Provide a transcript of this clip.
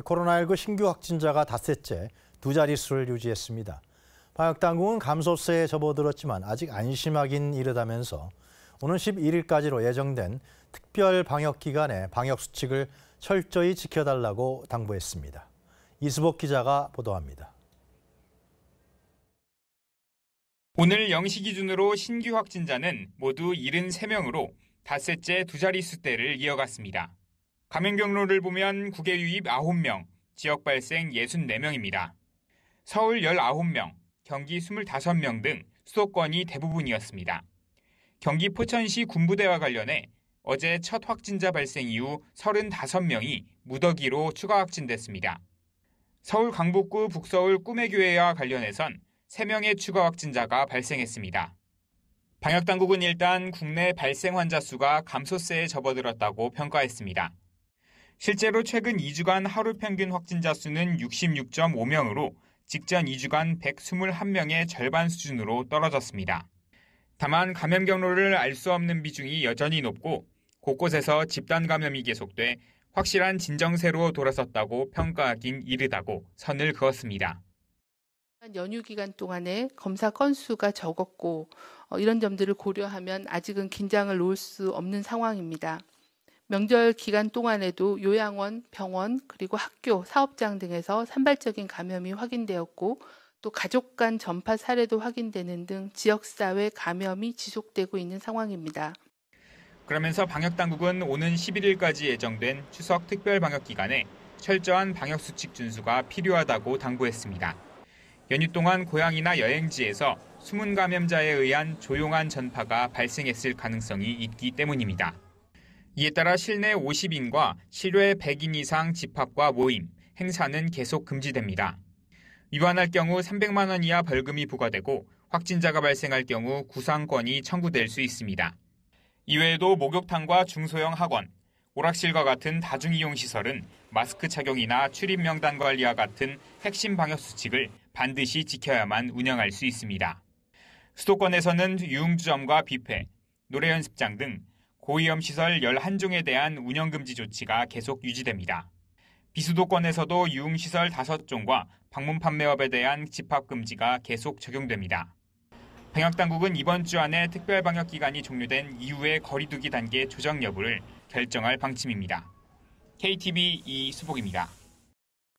예, 코로나19 신규 확진자가 닷새째 두 자릿수를 유지했습니다. 방역당국은 감소세에 접어들었지만 아직 안심하긴 이르다면서 오는 11일까지로 예정된 특별 방역기간의 방역수칙을 철저히 지켜달라고 당부했습니다. 이수복 기자가 보도합니다. 오늘 0시 기준으로 신규 확진자는 모두 73명으로 닷새째 두 자릿수대를 이어갔습니다. 감염 경로를 보면 국외 유입 9명, 지역 발생 64명입니다. 서울 19명, 경기 25명 등 수도권이 대부분이었습니다. 경기 포천시 군부대와 관련해 어제 첫 확진자 발생 이후 35명이 무더기로 추가 확진됐습니다. 서울 강북구 북서울 꿈의교회와 관련해선 3명의 추가 확진자가 발생했습니다. 방역당국은 일단 국내 발생 환자 수가 감소세에 접어들었다고 평가했습니다. 실제로 최근 2주간 하루 평균 확진자 수는 66.5명으로 직전 2주간 121명의 절반 수준으로 떨어졌습니다. 다만 감염 경로를 알 수 없는 비중이 여전히 높고 곳곳에서 집단 감염이 계속돼 확실한 진정세로 돌아섰다고 평가하긴 이르다고 선을 그었습니다. 연휴 기간 동안에 검사 건수가 적었고 어, 이런 점들을 고려하면 아직은 긴장을 놓을 수 없는 상황입니다. 명절 기간 동안에도 요양원, 병원, 그리고 학교, 사업장 등에서 산발적인 감염이 확인되었고 또 가족 간 전파 사례도 확인되는 등 지역사회 감염이 지속되고 있는 상황입니다. 그러면서 방역당국은 오는 11일까지 예정된 추석 특별 방역기간에 철저한 방역수칙 준수가 필요하다고 당부했습니다. 연휴 동안 고향이나 여행지에서 숨은 감염자에 의한 조용한 전파가 발생했을 가능성이 있기 때문입니다. 이에 따라 실내 50인과 실외 100인 이상 집합과 모임, 행사는 계속 금지됩니다. 위반할 경우 300만 원 이하 벌금이 부과되고 확진자가 발생할 경우 구상권이 청구될 수 있습니다. 이외에도 목욕탕과 중소형 학원, 오락실과 같은 다중이용 시설은 마스크 착용이나 출입 명단 관리와 같은 핵심 방역 수칙을 반드시 지켜야만 운영할 수 있습니다. 수도권에서는 유흥주점과 뷔페, 노래 연습장 등 고위험 시설 11종에 대한 운영금지 조치가 계속 유지됩니다. 비수도권에서도 유흥시설 5종과 방문 판매업에 대한 집합금지가 계속 적용됩니다. 방역당국은 이번 주 안에 특별방역기간이 종료된 이후의 거리두기 단계 조정 여부를 결정할 방침입니다. KTV 이수복입니다.